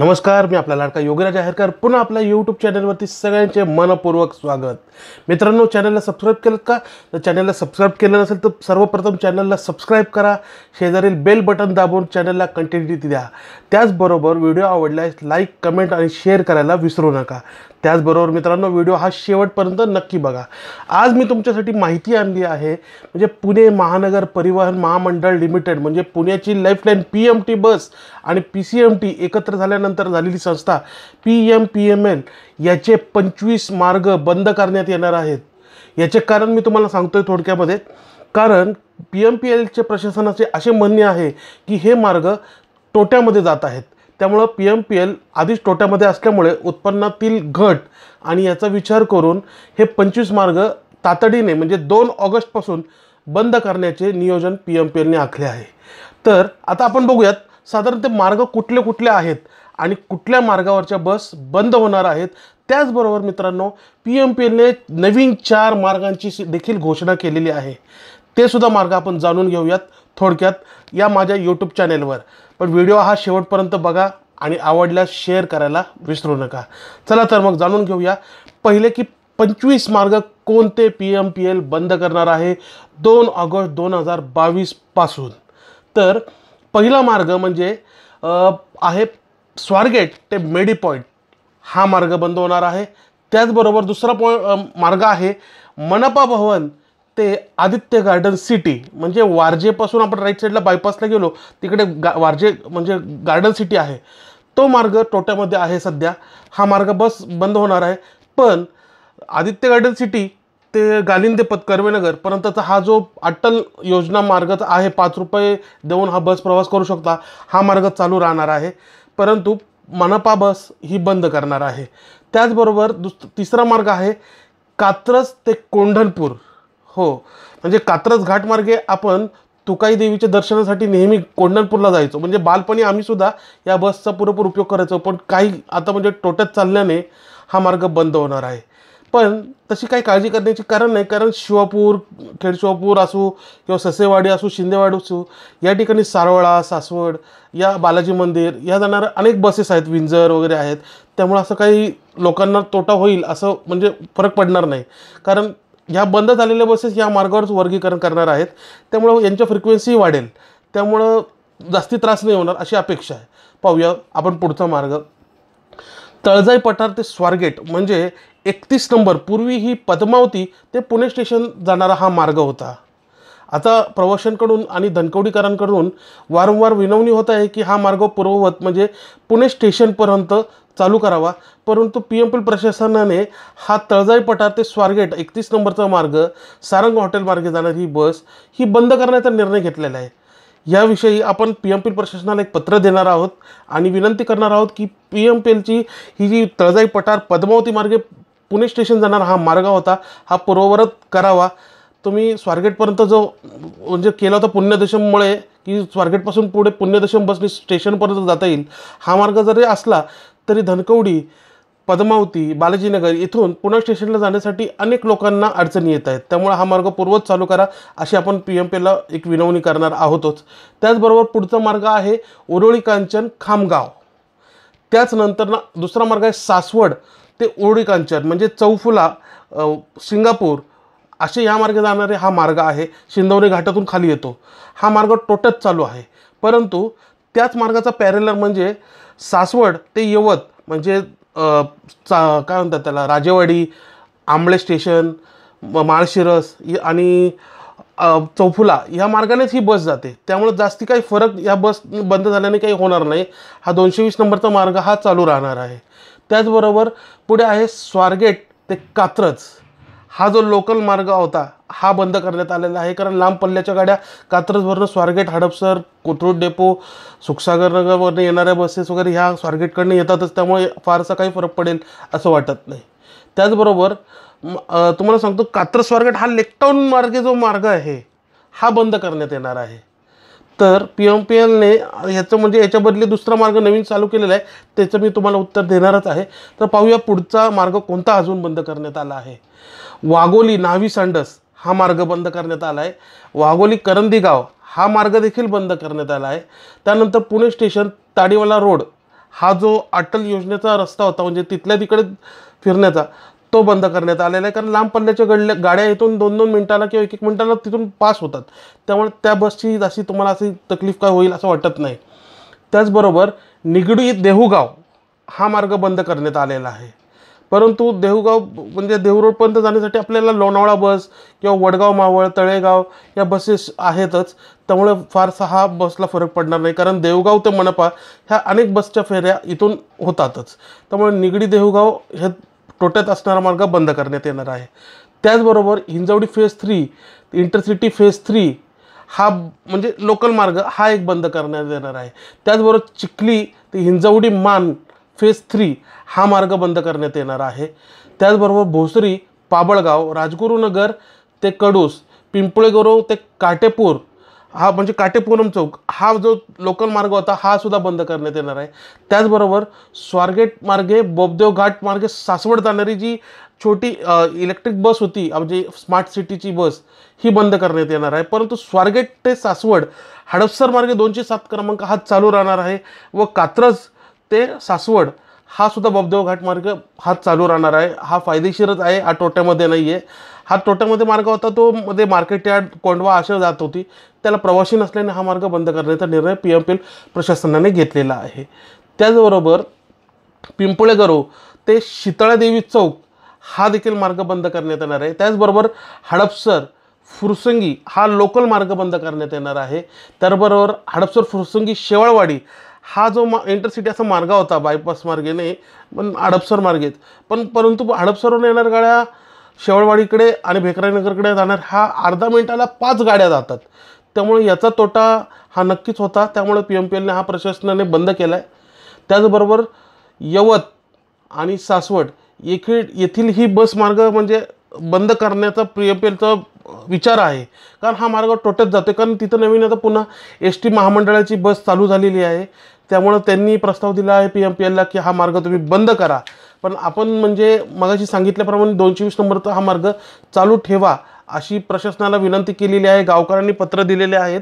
नमस्कार मी आपला लाडका योगराज आहेरकर पुन्हा आपल्या यूट्यूब चॅनलवरती सगळ्यांचे मनपूर्वक स्वागत मित्रांनो चॅनलला सबस्क्राईब केलं का तर चॅनलला सबस्क्राईब केलं नसेल तर सर्वप्रथम चॅनलला सबस्क्राईब करा शेजारील बेल बटन दाबून चॅनलला कंटिन्युटी द्या त्याचबरोबर व्हिडिओ आवडल्यास लाईक कमेंट आणि शेअर करायला विसरू नका त्याचबरोबर मित्रांनो व्हिडिओ हा शेवटपर्यंत नक्की बघा आज मी तुमच्यासाठी माहिती आणली आहे म्हणजे पुणे महानगर परिवहन महामंडळ लिमिटेड म्हणजे पुण्याची lifeline P M T bus आणि पी सी एम टी एकत्र झाल्यानंतर नंतर झालेली संस्था P M P M L याचे पंचवीस मार्ग बंद करण्यात येणार आहेत याचे कारण मी तुम्हाला सांगतोय थोडक्यामध्ये कारण पी एम पी एलचे प्रशासनाचे असे म्हणणे आहे की हे मार्ग तोट्यामध्ये जात आहेत त्यामुळं पी एम पी एल आधीच तोट्यामध्ये असल्यामुळे उत्पन्नातील घट आणि याचा विचार करून हे पंचवीस मार्ग तातडीने म्हणजे दोन ऑगस्टपासून बंद करण्याचे नियोजन पी एम पी एलने आखले आहे तर आता आपण बघूयात साधारण ते मार्ग कुठले कुठले आहेत आणि कुठल्या मार्गावरच्या बस बंद होणार आहेत त्याचबरोबर मित्रांनो पी एम पी एलने नवीन चार मार्गांची देखील घोषणा केलेली आहे ते सुद्धा मार्ग आपण जाणून घेऊयात थोडक्यात या माझ्या यूट्यूब चॅनेलवर पण व्हिडिओ हा शेवटपर्यंत बघा आणि आवडल्यास शेअर करायला विसरू नका चला तर मग जाणून घेऊया पहिले की पंचवीस मार्ग कोणते पी एम पी एल बंद करणार आहे दोन ऑगस्ट दोन हजार बावीसपासून तर पहिला मार्ग म्हणजे आहे स्वारगेट ते मेडी पॉईंट हा मार्ग बंद होणार आहे त्याचबरोबर दुसरा पॉ मार्ग आहे मनपा भवन ते आदित्य गार्डन सिटी म्हणजे वारजेपासून आपण राईट साईडला बायपासला गेलो तिकडे गा वारजे म्हणजे गार्डन सिटी आहे तो मार्ग टोट्यामध्ये आहे सध्या हा मार्ग बस बंद होणार आहे पण आदित्य गार्डन सिटी ते कर्वेनगर कर्वेनगरपर्यंतचा हा जो अटल योजना मार्ग आहे पाच रुपये देऊन हा बस प्रवास करू शकता हा मार्ग चालू राहणार आहे परंतु मनपा बस ही बंद करणार आहे त्याचबरोबर दुस तिसरा मार्ग आहे कात्रज ते कोंढणपूर हो म्हणजे कात्रज घाटमार्गे आपण तुकाई देवीच्या दर्शनासाठी नेहमी कोंढणपूरला जायचो म्हणजे बालपणी आम्हीसुद्धा या बसचा पुरेपूर उपयोग करायचो पण काही आता म्हणजे टोट्यात चालल्याने हा मार्ग बंद होणार आहे पण तशी काही काळजी करण्याची कारण नाही कारण शिवापूर खेडशिवापूर असू किंवा ससेवाडी असू शिंदेवाडी असू या ठिकाणी सारवळा सासवड या बालाजी मंदिर या जाणाऱ्या अनेक बसेस आहेत विंजर वगैरे आहेत त्यामुळे असं काही लोकांना तोटा होईल असं म्हणजे फरक पडणार नाही कारण ह्या बंद झालेल्या बसेस या मार्गावरच वर्गीकरण करणार आहेत त्यामुळं यांच्या फ्रिक्वेन्सी वाढेल त्यामुळं जास्ती त्रास नाही होणार अशी अपेक्षा आहे पाहूया आपण पुढचा मार्ग तळजाई पठार ते स्वारगेट म्हणजे एकतीस नंबर पूर्वी ही पद्मावती ते पुणे स्टेशन जाणारा हा मार्ग होता आता प्रवाशांकडून आणि धनकवडीकरांकडून वारंवार विनवणी होत आहे की हा मार्ग पूर्ववत म्हणजे पुणे स्टेशनपर्यंत चालू करावा परंतु पी एम पी प्रशासनाने हा तळजाई पठार ते स्वारगेट एकतीस नंबरचा मार्ग सारंग हॉटेलमार्गे जाणारी ही बस ही बंद करण्याचा निर्णय घेतलेला आहे याविषयी आपण पी एम पी प्रशासनाला एक पत्र देणार आहोत आणि विनंती करणार आहोत की पी एम पी एलची ही जी तळजाई पठार पद्मावती मार्गे पुणे स्टेशन जाणारा हा मार्ग होता हा पूर्ववरत करावा तुम्ही स्वारगेटपर्यंत जो म्हणजे केला होता पुण्यदशममुळे की स्वारगेटपासून पुढे पुण्यदशम बसने स्टेशनपर्यंत जाता येईल हा मार्ग जरी असला तरी धनकवडी पद्मावती बालाजीनगर इथून पुणे स्टेशनला जाण्यासाठी अनेक लोकांना अडचणी येत आहेत त्यामुळे हा मार्ग पूर्वच चालू करा अशी आपण पी एम पीला एक विनवणी करणार आहोतच त्याचबरोबर पुढचा मार्ग आहे उरोळी कांचन खामगाव त्याचनंतर ना दुसरा मार्ग आहे सासवड ते उरोळी कांचन म्हणजे चौफुला सिंगापूर असे या मार्गे जाणारे हा मार्ग आहे शिंदवणी घाटातून खाली येतो हा मार्ग टोटच चालू आहे परंतु त्याच मार्गाचा पॅरेलर म्हणजे सासवड ते यवत म्हणजे चा काय म्हणतात त्याला राजेवाडी आंबळे स्टेशन माळशिरस आणि चौफुला ह्या मार्गानेच ही बस जाते त्यामुळे जास्ती काही फरक या बस बंद झाल्याने काही होणार नाही हा दोनशे वीस नंबरचा मार्ग हा चालू राहणार आहे त्याचबरोबर पुढे आहे स्वारगेट ते कात्रज हा जो लोकल मार्ग होता हा बंद करण्यात आलेला आहे कारण लांब पल्ल्याच्या गाड्या कात्रजवरनं स्वारगेट हडपसर कोथरूड डेपो सुखसागरनगरवरनं येणाऱ्या बसेस वगैरे ह्या स्वारगेटकडनं येतातच त्यामुळे फारसा काही फरक पडेल असं वाटत नाही त्याचबरोबर तुम्हाला सांगतो कात्रज स्वारगेट हा लेकटाऊन मार्गे जो मार्ग आहे हा बंद करण्यात येणार आहे तर पी एम पी एलने ह्याचं म्हणजे याच्या बदली दुसरा मार्ग नवीन चालू केलेला आहे त्याचं मी तुम्हाला उत्तर देणारच आहे तर पाहूया पुढचा मार्ग कोणता अजून बंद करण्यात आला आहे वाघोली नावी सांडस हा मार्ग बंद करण्यात आला आहे वाघोली करंदीगाव हा मार्ग देखील बंद करण्यात आला आहे त्यानंतर पुणे स्टेशन ताडीवाला रोड हा जो अटल योजनेचा रस्ता होता म्हणजे तिथल्या तिकडे फिरण्याचा तो बंद करण्यात आलेला आहे कारण लांब पल्ल्याच्या गडल्या गाड्या इथून दोन दोन मिनटाला किंवा एक एक मिनटाला तिथून पास होतात त्यामुळे त्या बसची अशी तुम्हाला अशी तकलीफ काय होईल असं वाटत नाही त्याचबरोबर निगडी देहूगाव हा मार्ग बंद करण्यात आलेला आहे परंतु देहूगाव म्हणजे देहूरोडपर्यंत जाण्यासाठी आपल्याला लोणावळा बस किंवा वडगाव मावळ तळेगाव या बसेस आहेतच त्यामुळे फारसा हा बसला फरक पडणार नाही कारण देवगाव ते मनपा ह्या अनेक बसच्या फेऱ्या इथून होतातच त्यामुळे निगडी देहूगाव हे तोट्यात असणारा मार्ग बंद करण्यात येणार आहे त्याचबरोबर Hinjawadi phase three intercity phase three हा म्हणजे लोकल मार्ग हा एक बंद करण्यात येणार आहे त्याचबरोबर चिखली ते हिंजवडी मान फेज थ्री हा मार्ग बंद करण्यात येणार आहे त्याचबरोबर भोसरी पाबळगाव राजगुरुनगर ते कडूस पिंपळेगुरव ते काटेपूर हा म्हणजे काटेपूनम चौक हा जो लोकल मार्ग होता हा सुद्धा बंद करण्यात येणार आहे त्याचबरोबर स्वारगेट मार्गे बोबदेव घाट मार्गे सासवड जाणारी जी छोटी इलेक्ट्रिक बस होती म्हणजे स्मार्ट सिटीची बस ही बंद करण्यात येणार आहे परंतु स्वारगेट ते सासवड हडपसर मार्गे दोनशे सात क्रमांक हा चालू राहणार आहे व कात्रज ते सासवड हा सुद्धा बबदेव घाट मार्ग हा चालू राहणार आहे हा फायदेशीरच आहे हा तोट्यामध्ये नाही आहे हा तोट्यामध्ये मार्ग होता तो मध्ये मार्केट यार्ड कोंडवा अशा जात होती त्याला प्रवासी नसल्याने हा मार्ग बंद करण्याचा निर्णय पी एम पी प्रशासनाने घेतलेला आहे त्याचबरोबर पिंपळेगरो ते शितळादेवी चौक हा देखील मार्ग बंद करण्यात येणार आहे त्याचबरोबर हडपसर फुरसंगी हा लोकल मार्ग बंद करण्यात येणार आहे त्याचबरोबर हडपसर फुरसंगी शेवाळवाडी हा जो मा इंटरसिटी असा मार्ग होता बायपास मार्गेने पण हडपसर मार्गेत पण परंतु आडपसरवरून येणाऱ्या गाड्या शेवळवाडीकडे आणि भेकरानगरकडे जाणार हा अर्धा मिनटाला पाच गाड्या जातात त्यामुळे याचा तोटा हा नक्कीच होता त्यामुळे पी एम पी एलने हा प्रशासनाने बंद केला आहे त्याचबरोबर यवत आणि सासवड येथील येथील ही बस मार्ग म्हणजे बंद करण्याचा पी एम पी एलचा विचार आहे कारण हा मार्ग तोट्यात जातो कारण तिथं नवीन आता पुन्हा एस टी महामंडळाची बस चालू झालेली आहे त्यामुळं त्यांनी प्रस्ताव दिला आहे पी एम पी एलला की हा मार्ग तुम्ही बंद करा पण आपण म्हणजे मगाशी सांगितल्याप्रमाणे दोनशे वीस नंबरचा हा मार्ग चालू ठेवा अशी प्रशासनाला विनंती केलेली आहे गावकऱ्यांनी पत्र दिलेले आहेत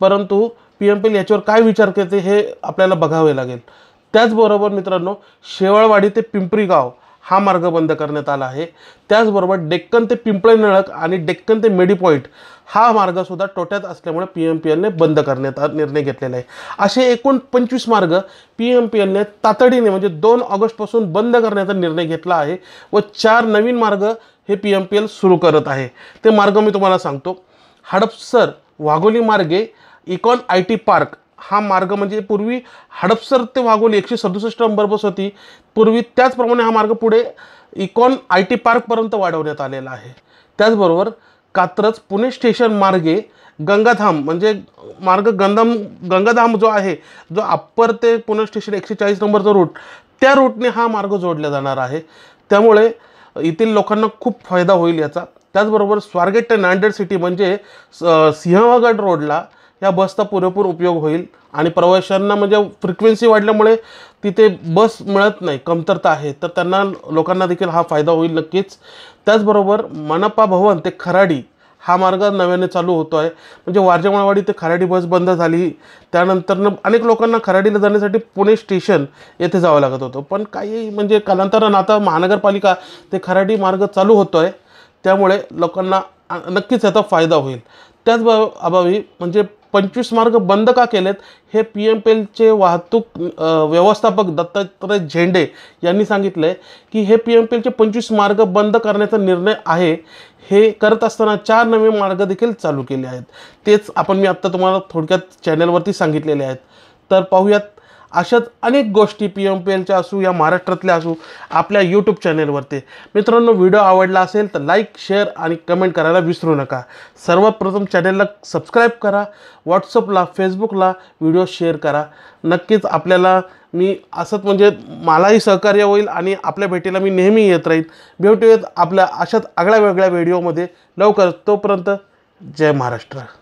परंतु पी एम पी एल याच्यावर काय विचार करते हे आपल्याला बघावे लागेल त्याचबरोबर मित्रांनो शेवळवाडी ते पिंपरी गाव हा मार्ग बंद करण्यात आला आहे त्याचबरोबर डेक्कन ते पिंपळे नळक आणि डेक्कन ते मेडी पॉईंट हा मार्गसुद्धा टोट्यात असल्यामुळे पी एम पी एलने बंद करण्यात निर्णय घेतलेला आहे असे एकूण पंचवीस मार्ग पी एम पी एलने तातडीने म्हणजे दोन ऑगस्टपासून बंद करण्याचा निर्णय घेतला आहे व चार नवीन मार्ग हे पी एम पी एल सुरू करत आहे ते मार्ग मी तुम्हाला सांगतो हडपसर वाघोली मार्गे इकॉन आय टी पार्क हा मार्ग म्हणजे पूर्वी हडपसर ते वाघोली एकशे सदुसष्ट नंबर बस होती पूर्वी त्याचप्रमाणे हा मार्ग पुढे इकॉन आय टी पार्कपर्यंत वाढवण्यात आलेला आहे त्याचबरोबर कात्रज पुणे स्टेशन मार्गे गंगाधाम म्हणजे मार्ग गंगाम गंगाधाम जो आहे जो अप्पर ते पुणे स्टेशन एकशे चाळीस नंबरचा रूट त्या रूटने हा मार्ग जोडला जाणार आहे त्यामुळे येथील लोकांना खूप फायदा होईल याचा त्याचबरोबर स्वारगेट ते नांदेड सिटी म्हणजे सिंहगड रोडला या बसचा पुरेपूर उपयोग होईल आणि प्रवाशांना म्हणजे फ्रिक्वेन्सी वाढल्यामुळे तिथे बस मिळत नाही कमतरता आहे तर त्यांना लोकांना देखील हा फायदा होईल नक्कीच त्याचबरोबर मनपा भवन ते खराडी हा मार्ग नव्याने चालू होतो आहे म्हणजे वारजेमाळवाडी ते खराडी बस बंद झाली त्यानंतरनं अनेक लोकांना खराडीला जाण्यासाठी पुणे स्टेशन येथे जावं लागत होतं पण काही म्हणजे कालांतरानं आता महानगरपालिका ते खराडी मार्ग चालू होतो आहे त्यामुळे लोकांना नक्कीच याचा फायदा होईल त्याच अभावी म्हणजे पंचवीस मार्ग बंद का केलेत हे पी एम पी एलचे वाहतूक व्यवस्थापक दत्तात्रय झेंडे यांनी सांगितलं आहे की हे पी एम पी एलचे पंचवीस मार्ग बंद करण्याचा निर्णय आहे हे करत असताना चार नवे मार्ग देखील चालू केले आहेत तेच आपण मी आत्ता तुम्हाला थोडक्यात चॅनलवरती सांगितलेले आहेत तर पाहूयात अशाच अनेक गोष्टी पी एम पी एलच्या असू या महाराष्ट्रातल्या असू आपल्या यूट्यूब चॅनेलवरती मित्रांनो व्हिडिओ आवडला असेल तर लाईक शेअर आणि कमेंट करायला विसरू नका सर्वात प्रथम चॅनेलला सबस्क्राईब करा व्हॉट्सअपला फेसबुकला व्हिडिओ शेअर करा नक्कीच आपल्याला मी असंच म्हणजे मलाही सहकार्य होईल आणि आपल्या भेटीला मी नेहमी येत राहील भेटूयात आपल्या अशाच आगळ्या वेगळ्या व्हिडिओमध्ये लवकर तोपर्यंत जय महाराष्ट्र